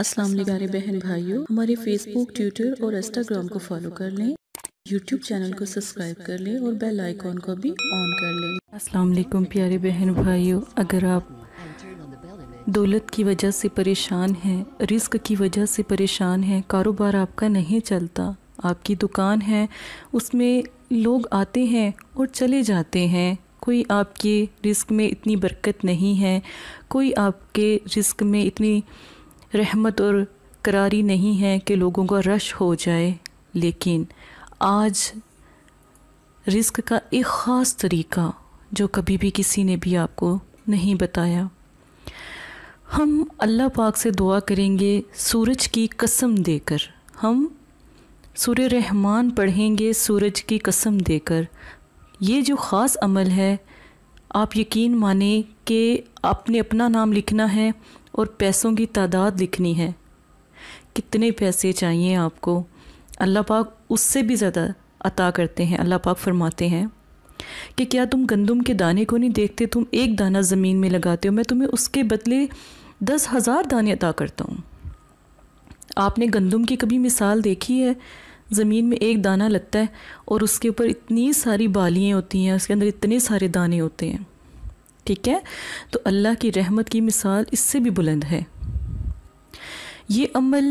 अस्सलाम प्यारे बहन भाइयों हमारे फेसबुक ट्विटर और इंस्टाग्राम को फॉलो कर लें यूट्यूब चैनल को सब्सक्राइब कर लें और बेल आइकॉन को भी ऑन कर लें अस्सलाम प्यारे बहन भाइयों अगर आप दौलत की वजह से परेशान हैं रिस्क की वजह से परेशान हैं कारोबार आपका नहीं चलता आपकी दुकान है उसमें लोग आते हैं और चले जाते हैं कोई आपके रिस्क में इतनी बरकत नहीं है कोई आपके रिस्क में इतनी रहमत और करारी नहीं है कि लोगों का रश हो जाए लेकिन आज रिस्क का एक ख़ास तरीका जो कभी भी किसी ने भी आपको नहीं बताया हम अल्लाह पाक से दुआ करेंगे सूरज की कसम देकर हम सूर्य रहमान पढ़ेंगे सूरज की कसम देकर ये जो ख़ास अमल है आप यकीन माने कि आपने अपना नाम लिखना है और पैसों की तादाद लिखनी है कितने पैसे चाहिए आपको अल्लाह पाक उससे भी ज़्यादा अता करते हैं अल्लाह पाक फरमाते हैं कि क्या तुम गंदम के दाने को नहीं देखते तुम एक दाना ज़मीन में लगाते हो मैं तुम्हें उसके बदले दस हज़ार दाने अदा करता हूँ आपने गंदम की कभी मिसाल देखी है ज़मीन में एक दाना लगता है और उसके ऊपर इतनी सारी बालियाँ होती हैं उसके अंदर इतने सारे दाने होते हैं ठीक है तो अल्लाह की रहमत की मिसाल इससे भी बुलंद है ये अमल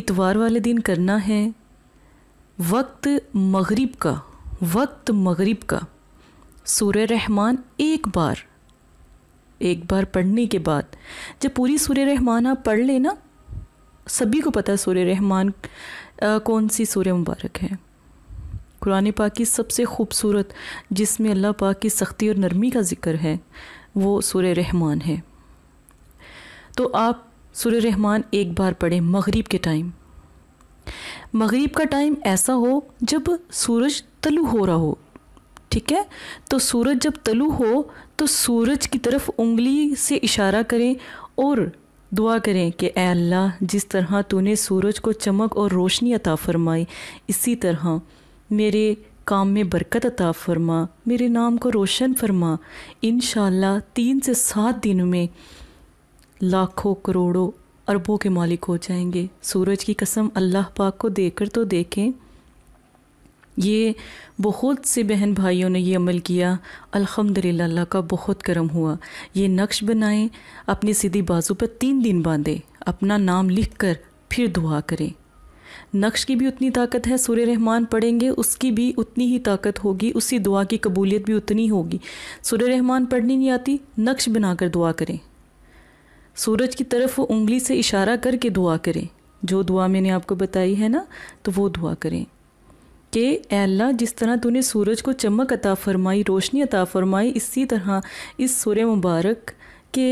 इतवार वाले दिन करना है वक्त मगरिब का वक्त मगरिब का सूर्य रहमान एक बार एक बार पढ़ने के बाद जब पूरी सूर्य रहमान आप पढ़ लेना सभी को पता है सूर्य रहमान कौन सी सूर्य मुबारक है कुरान पाक की सबसे खूबसूरत जिसमें अल्लाह पाक की सख्ती और नरमी का ज़िक्र है वो सुर रहमान है तो आप सुर रहमान एक बार पढ़ें मगरिब के टाइम मगरिब का टाइम ऐसा हो जब सूरज तलु हो रहा हो ठीक है तो सूरज जब तलु हो तो सूरज की तरफ उंगली से इशारा करें और दुआ करें कि ए अल्लाह जिस तरह तूने सूरज को चमक और रोशनी अता फरमाई इसी तरह मेरे काम में बरकत अता फरमा मेरे नाम को रोशन फरमा इन तीन से सात दिन में लाखों करोड़ों अरबों के मालिक हो जाएंगे सूरज की कसम अल्लाह पाक को कर तो देखें ये बहुत से बहन भाइयों ने ये अमल किया अल्हम्दुलिल्लाह अल्लाह का बहुत करम हुआ ये नक्श बनाएं अपनी सीधी बाजू पर तीन दिन बांधें अपना नाम लिख कर फिर दुआ करें नक्श की भी उतनी ताकत है सूर्य रहमान पढ़ेंगे उसकी भी उतनी ही ताकत होगी उसी दुआ की कबूलियत भी उतनी होगी सूर्य रहमान पढ़नी नहीं आती नक्श बनाकर दुआ करें सूरज की तरफ उंगली से इशारा करके दुआ करें जो दुआ मैंने आपको बताई है ना तो वो दुआ करें कि अल्लाह जिस तरह तूने सूरज को चमक अता फरमाई रोशनी अता फरमाई इसी तरह इस सूर्य मुबारक के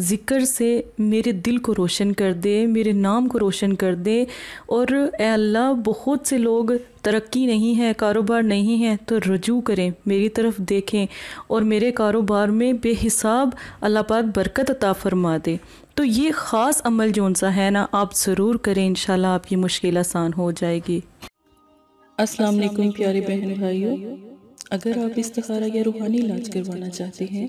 ज़िक्र से मेरे दिल को रोशन कर दे मेरे नाम को रोशन कर दे और अल्लाह बहुत से लोग तरक्की नहीं है कारोबार नहीं है तो रजू करें मेरी तरफ देखें और मेरे कारोबार में बेहिसाब अल्लाह पाक बरकत अता फरमा दे तो ये ख़ास अमल जो सा है ना आप ज़रूर करें इन आपकी मुश्किल आसान हो जाएगी वालेकुम प्यारे बहन भाइयों अगर आप इस तखारा या रूहानी इलाज करवाना चाहते हैं